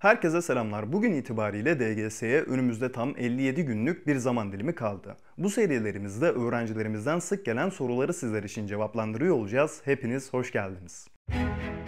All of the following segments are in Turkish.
Herkese selamlar. Bugün itibariyle DGS'ye önümüzde tam 57 günlük bir zaman dilimi kaldı. Bu serilerimizde öğrencilerimizden sık gelen soruları sizler için cevaplandırıyor olacağız. Hepiniz hoş geldiniz. Müzik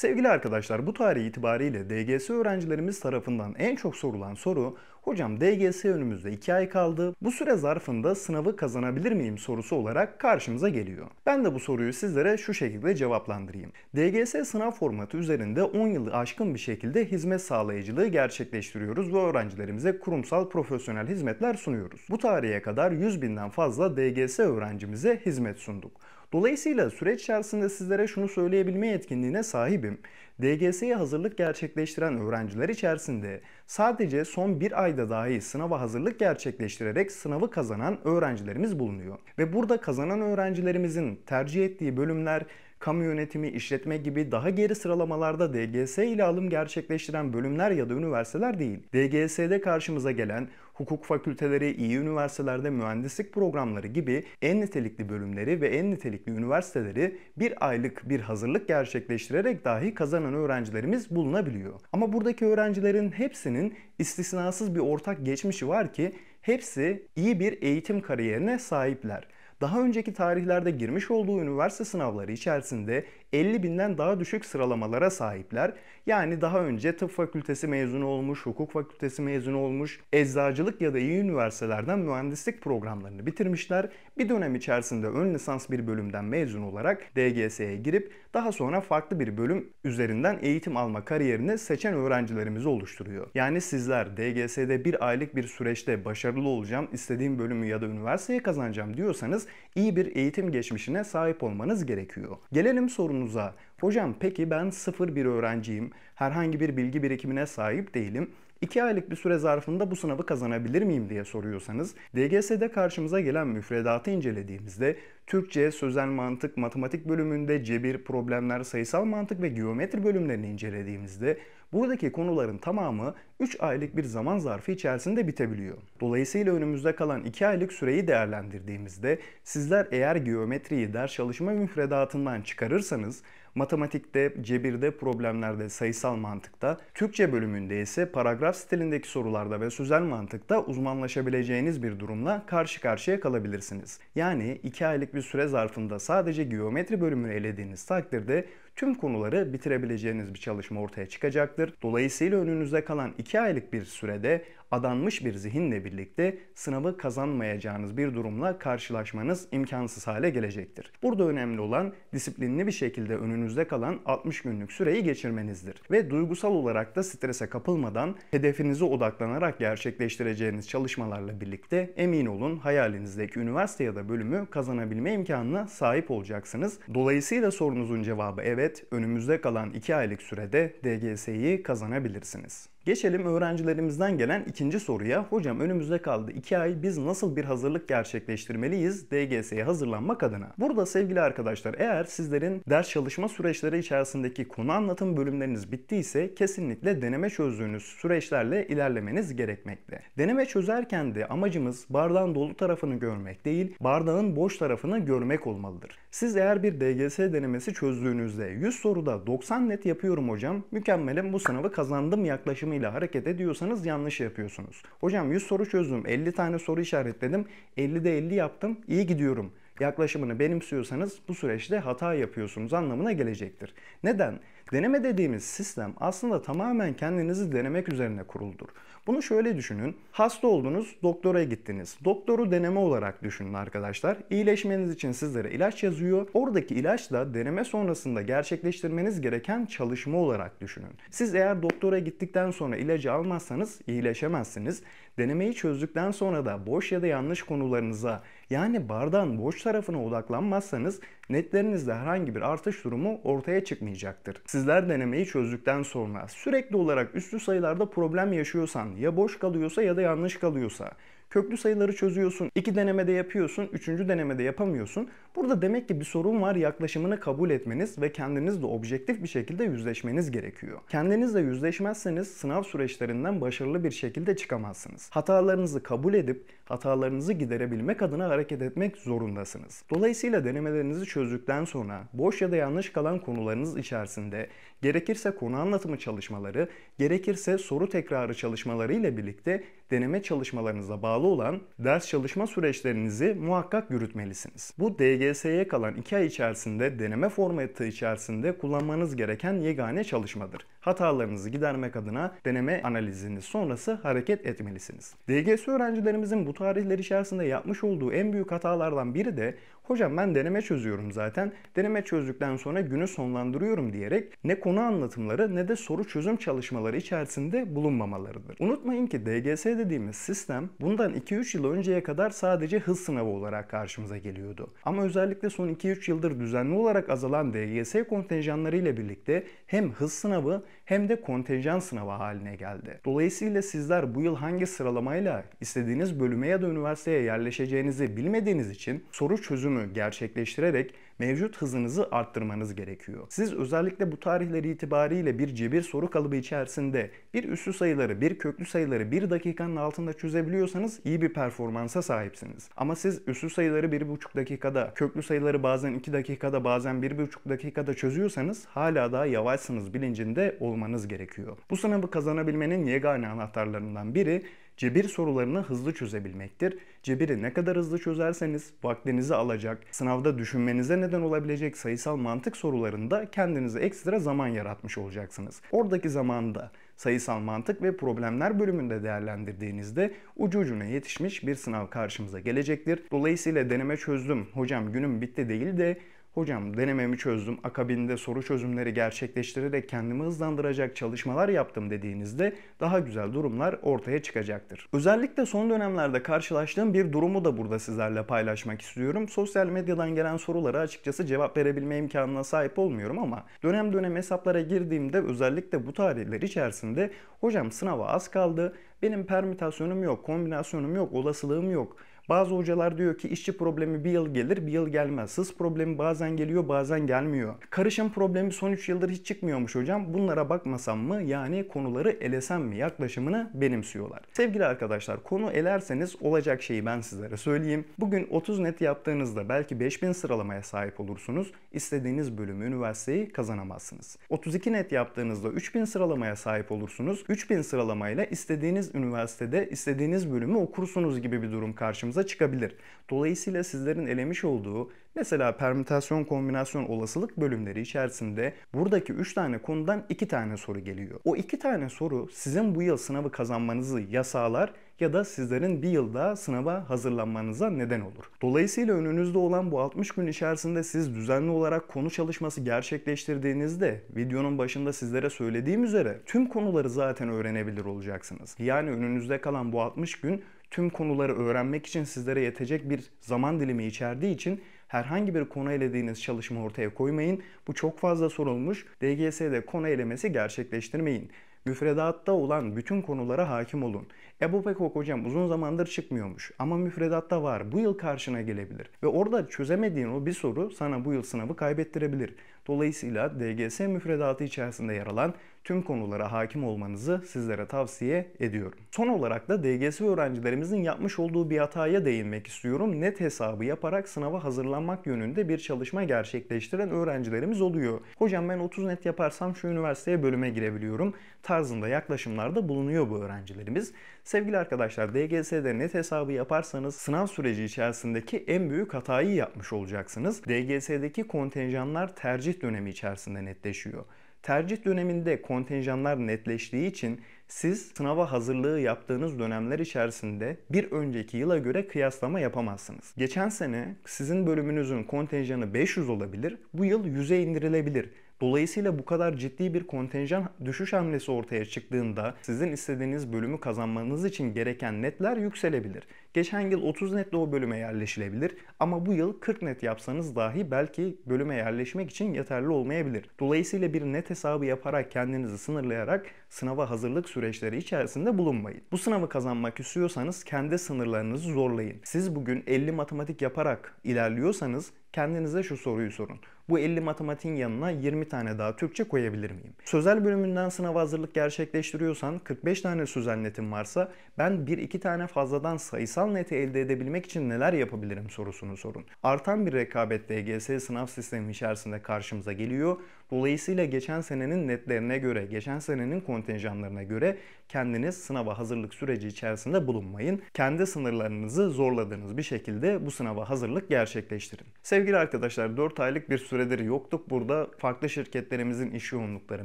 Sevgili arkadaşlar bu tarih itibariyle DGS öğrencilerimiz tarafından en çok sorulan soru Hocam DGS önümüzde 2 ay kaldı. Bu süre zarfında sınavı kazanabilir miyim sorusu olarak karşımıza geliyor. Ben de bu soruyu sizlere şu şekilde cevaplandırayım. DGS sınav formatı üzerinde 10 yılı aşkın bir şekilde hizmet sağlayıcılığı gerçekleştiriyoruz ve öğrencilerimize kurumsal profesyonel hizmetler sunuyoruz. Bu tarihe kadar 100 binden fazla DGS öğrencimize hizmet sunduk. Dolayısıyla süreç içerisinde sizlere şunu söyleyebilme yetkinliğine sahibim. DGS'ye hazırlık gerçekleştiren öğrenciler içerisinde sadece son bir ayda dahi sınava hazırlık gerçekleştirerek sınavı kazanan öğrencilerimiz bulunuyor. Ve burada kazanan öğrencilerimizin tercih ettiği bölümler kamu yönetimi, işletme gibi daha geri sıralamalarda DGS ile alım gerçekleştiren bölümler ya da üniversiteler değil. DGS'de karşımıza gelen hukuk fakülteleri, iyi üniversitelerde mühendislik programları gibi en nitelikli bölümleri ve en nitelikli üniversiteleri bir aylık bir hazırlık gerçekleştirerek dahi kazanan öğrencilerimiz bulunabiliyor. Ama buradaki öğrencilerin hepsinin istisnasız bir ortak geçmişi var ki hepsi iyi bir eğitim kariyerine sahipler daha önceki tarihlerde girmiş olduğu üniversite sınavları içerisinde 50 binden daha düşük sıralamalara sahipler. Yani daha önce tıp fakültesi mezunu olmuş, hukuk fakültesi mezunu olmuş, eczacılık ya da iyi üniversitelerden mühendislik programlarını bitirmişler. Bir dönem içerisinde ön lisans bir bölümden mezun olarak DGS'ye girip daha sonra farklı bir bölüm üzerinden eğitim alma kariyerini seçen öğrencilerimizi oluşturuyor. Yani sizler DGS'de bir aylık bir süreçte başarılı olacağım, istediğim bölümü ya da üniversiteyi kazanacağım diyorsanız iyi bir eğitim geçmişine sahip olmanız gerekiyor. Gelelim sorunuza. Hocam peki ben sıfır bir öğrenciyim. Herhangi bir bilgi birikimine sahip değilim. 2 aylık bir süre zarfında bu sınavı kazanabilir miyim diye soruyorsanız, DGS'de karşımıza gelen müfredatı incelediğimizde Türkçe, sözel mantık, matematik bölümünde cebir, problemler, sayısal mantık ve geometri bölümlerini incelediğimizde buradaki konuların tamamı 3 aylık bir zaman zarfı içerisinde bitebiliyor. Dolayısıyla önümüzde kalan 2 aylık süreyi değerlendirdiğimizde sizler eğer geometriyi ders çalışma müfredatından çıkarırsanız matematikte, cebirde, problemlerde, sayısal mantıkta, Türkçe bölümünde ise paragraf stilindeki sorularda ve sözel mantıkta uzmanlaşabileceğiniz bir durumla karşı karşıya kalabilirsiniz. Yani 2 aylık bir süre zarfında sadece geometri bölümünü elediğiniz takdirde tüm konuları bitirebileceğiniz bir çalışma ortaya çıkacaktır. Dolayısıyla önünüzde kalan 2 2 aylık bir sürede adanmış bir zihinle birlikte sınavı kazanmayacağınız bir durumla karşılaşmanız imkansız hale gelecektir. Burada önemli olan disiplinli bir şekilde önünüzde kalan 60 günlük süreyi geçirmenizdir ve duygusal olarak da strese kapılmadan hedefinize odaklanarak gerçekleştireceğiniz çalışmalarla birlikte emin olun hayalinizdeki üniversite ya da bölümü kazanabilme imkanına sahip olacaksınız. Dolayısıyla sorunuzun cevabı evet, önümüzde kalan 2 aylık sürede DGS'yi kazanabilirsiniz. Geçelim öğrencilerimizden gelen iki ikinci soruya hocam önümüzde kaldı 2 ay biz nasıl bir hazırlık gerçekleştirmeliyiz DGS'ye hazırlanmak adına? Burada sevgili arkadaşlar eğer sizlerin ders çalışma süreçleri içerisindeki konu anlatım bölümleriniz bittiyse kesinlikle deneme çözdüğünüz süreçlerle ilerlemeniz gerekmekte. Deneme çözerken de amacımız bardağın dolu tarafını görmek değil bardağın boş tarafını görmek olmalıdır. Siz eğer bir DGS denemesi çözdüğünüzde 100 soruda 90 net yapıyorum hocam mükemmelim bu sınavı kazandım yaklaşımıyla hareket ediyorsanız yanlış yapıyorsunuz yapıyorsunuz. Hocam 100 soru çözdüm, 50 tane soru işaretledim, 50'de 50 yaptım, iyi gidiyorum yaklaşımını benimsiyorsanız bu süreçte hata yapıyorsunuz anlamına gelecektir. Neden? Deneme dediğimiz sistem aslında tamamen kendinizi denemek üzerine kuruludur. Bunu şöyle düşünün. Hasta oldunuz, doktora gittiniz. Doktoru deneme olarak düşünün arkadaşlar. İyileşmeniz için sizlere ilaç yazıyor. Oradaki ilaç da deneme sonrasında gerçekleştirmeniz gereken çalışma olarak düşünün. Siz eğer doktora gittikten sonra ilacı almazsanız iyileşemezsiniz. Denemeyi çözdükten sonra da boş ya da yanlış konularınıza yani bardağın boş tarafına odaklanmazsanız netlerinizde herhangi bir artış durumu ortaya çıkmayacaktır. Sizler denemeyi çözdükten sonra sürekli olarak üstü sayılarda problem yaşıyorsan ya boş kalıyorsa ya da yanlış kalıyorsa Köklü sayıları çözüyorsun. iki denemede yapıyorsun. Üçüncü denemede yapamıyorsun. Burada demek ki bir sorun var yaklaşımını kabul etmeniz ve kendinizle objektif bir şekilde yüzleşmeniz gerekiyor. Kendinizle yüzleşmezseniz sınav süreçlerinden başarılı bir şekilde çıkamazsınız. Hatalarınızı kabul edip hatalarınızı giderebilmek adına hareket etmek zorundasınız. Dolayısıyla denemelerinizi çözdükten sonra boş ya da yanlış kalan konularınız içerisinde gerekirse konu anlatımı çalışmaları, gerekirse soru tekrarı çalışmaları ile birlikte deneme çalışmalarınıza bağlı bağlı olan ders çalışma süreçlerinizi muhakkak yürütmelisiniz. Bu DGS'ye kalan 2 ay içerisinde deneme formatı içerisinde kullanmanız gereken yegane çalışmadır. Hatalarınızı gidermek adına deneme analiziniz sonrası hareket etmelisiniz. DGS öğrencilerimizin bu tarihler içerisinde yapmış olduğu en büyük hatalardan biri de hocam ben deneme çözüyorum zaten. Deneme çözdükten sonra günü sonlandırıyorum diyerek ne konu anlatımları ne de soru çözüm çalışmaları içerisinde bulunmamalarıdır. Unutmayın ki DGS dediğimiz sistem bunda bundan 2-3 yıl önceye kadar sadece hız sınavı olarak karşımıza geliyordu. Ama özellikle son 2-3 yıldır düzenli olarak azalan DGS kontenjanları ile birlikte hem hız sınavı hem de kontenjan sınavı haline geldi. Dolayısıyla sizler bu yıl hangi sıralamayla istediğiniz bölüme ya da üniversiteye yerleşeceğinizi bilmediğiniz için soru çözümü gerçekleştirerek mevcut hızınızı arttırmanız gerekiyor. Siz özellikle bu tarihleri itibariyle bir cebir soru kalıbı içerisinde bir üslü sayıları, bir köklü sayıları bir dakikanın altında çözebiliyorsanız iyi bir performansa sahipsiniz. Ama siz üslü sayıları 1,5 dakikada, köklü sayıları bazen 2 dakikada, bazen 1,5 dakikada çözüyorsanız hala daha yavaşsınız bilincinde olmanız gerekiyor. Bu sınavı kazanabilmenin yegane anahtarlarından biri Cebir sorularını hızlı çözebilmektir. Cebiri ne kadar hızlı çözerseniz vaktinizi alacak, sınavda düşünmenize neden olabilecek sayısal mantık sorularında kendinize ekstra zaman yaratmış olacaksınız. Oradaki zamanda sayısal mantık ve problemler bölümünde değerlendirdiğinizde ucu ucuna yetişmiş bir sınav karşımıza gelecektir. Dolayısıyla deneme çözdüm, hocam günüm bitti değil de Hocam denememi çözdüm, akabinde soru çözümleri gerçekleştirerek kendimi hızlandıracak çalışmalar yaptım dediğinizde daha güzel durumlar ortaya çıkacaktır. Özellikle son dönemlerde karşılaştığım bir durumu da burada sizlerle paylaşmak istiyorum. Sosyal medyadan gelen sorulara açıkçası cevap verebilme imkanına sahip olmuyorum ama dönem dönem hesaplara girdiğimde özellikle bu tarihler içerisinde hocam sınava az kaldı, benim permütasyonum yok, kombinasyonum yok, olasılığım yok bazı hocalar diyor ki işçi problemi bir yıl gelir bir yıl gelmez. Sız problemi bazen geliyor bazen gelmiyor. Karışım problemi son 3 yıldır hiç çıkmıyormuş hocam. Bunlara bakmasam mı yani konuları elesem mi yaklaşımını benimsiyorlar. Sevgili arkadaşlar konu elerseniz olacak şeyi ben sizlere söyleyeyim. Bugün 30 net yaptığınızda belki 5000 sıralamaya sahip olursunuz. İstediğiniz bölümü üniversiteyi kazanamazsınız. 32 net yaptığınızda 3000 sıralamaya sahip olursunuz. 3000 sıralamayla istediğiniz üniversitede istediğiniz bölümü okursunuz gibi bir durum karşımıza karşınıza çıkabilir. Dolayısıyla sizlerin elemiş olduğu mesela permütasyon kombinasyon olasılık bölümleri içerisinde buradaki 3 tane konudan 2 tane soru geliyor. O 2 tane soru sizin bu yıl sınavı kazanmanızı ya sağlar ya da sizlerin bir yılda sınava hazırlanmanıza neden olur. Dolayısıyla önünüzde olan bu 60 gün içerisinde siz düzenli olarak konu çalışması gerçekleştirdiğinizde videonun başında sizlere söylediğim üzere tüm konuları zaten öğrenebilir olacaksınız. Yani önünüzde kalan bu 60 gün tüm konuları öğrenmek için sizlere yetecek bir zaman dilimi içerdiği için herhangi bir konu elediğiniz çalışma ortaya koymayın. Bu çok fazla sorulmuş. DGS'de konu elemesi gerçekleştirmeyin. Müfredatta olan bütün konulara hakim olun. Ebu Pekok hocam uzun zamandır çıkmıyormuş ama müfredatta var. Bu yıl karşına gelebilir. Ve orada çözemediğin o bir soru sana bu yıl sınavı kaybettirebilir. Dolayısıyla DGS müfredatı içerisinde yer alan tüm konulara hakim olmanızı sizlere tavsiye ediyorum. Son olarak da DGS öğrencilerimizin yapmış olduğu bir hataya değinmek istiyorum. Net hesabı yaparak sınava hazırlanmak yönünde bir çalışma gerçekleştiren öğrencilerimiz oluyor. Hocam ben 30 net yaparsam şu üniversiteye bölüme girebiliyorum tarzında yaklaşımlarda bulunuyor bu öğrencilerimiz. Sevgili arkadaşlar DGS'de net hesabı yaparsanız sınav süreci içerisindeki en büyük hatayı yapmış olacaksınız. DGS'deki kontenjanlar tercih dönemi içerisinde netleşiyor. Tercih döneminde kontenjanlar netleştiği için siz sınava hazırlığı yaptığınız dönemler içerisinde bir önceki yıla göre kıyaslama yapamazsınız. Geçen sene sizin bölümünüzün kontenjanı 500 olabilir, bu yıl 100'e indirilebilir Dolayısıyla bu kadar ciddi bir kontenjan düşüş hamlesi ortaya çıktığında sizin istediğiniz bölümü kazanmanız için gereken netler yükselebilir. Geçen yıl 30 netle o bölüme yerleşilebilir ama bu yıl 40 net yapsanız dahi belki bölüme yerleşmek için yeterli olmayabilir. Dolayısıyla bir net hesabı yaparak kendinizi sınırlayarak sınava hazırlık süreçleri içerisinde bulunmayın. Bu sınavı kazanmak istiyorsanız kendi sınırlarınızı zorlayın. Siz bugün 50 matematik yaparak ilerliyorsanız kendinize şu soruyu sorun bu 50 matematiğin yanına 20 tane daha Türkçe koyabilir miyim? Sözel bölümünden sınav hazırlık gerçekleştiriyorsan 45 tane sözel netin varsa ben 1-2 tane fazladan sayısal neti elde edebilmek için neler yapabilirim sorusunu sorun. Artan bir rekabet DGS sınav sistemi içerisinde karşımıza geliyor. Dolayısıyla geçen senenin netlerine göre, geçen senenin kontenjanlarına göre kendiniz sınava hazırlık süreci içerisinde bulunmayın. Kendi sınırlarınızı zorladığınız bir şekilde bu sınava hazırlık gerçekleştirin. Sevgili arkadaşlar 4 aylık bir süre süredir yoktuk burada. Farklı şirketlerimizin iş yoğunlukları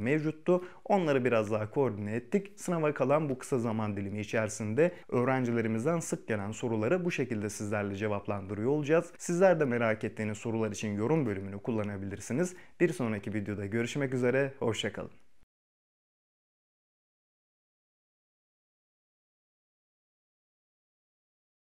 mevcuttu. Onları biraz daha koordine ettik. Sınava kalan bu kısa zaman dilimi içerisinde öğrencilerimizden sık gelen soruları bu şekilde sizlerle cevaplandırıyor olacağız. Sizler de merak ettiğiniz sorular için yorum bölümünü kullanabilirsiniz. Bir sonraki videoda görüşmek üzere, hoşçakalın.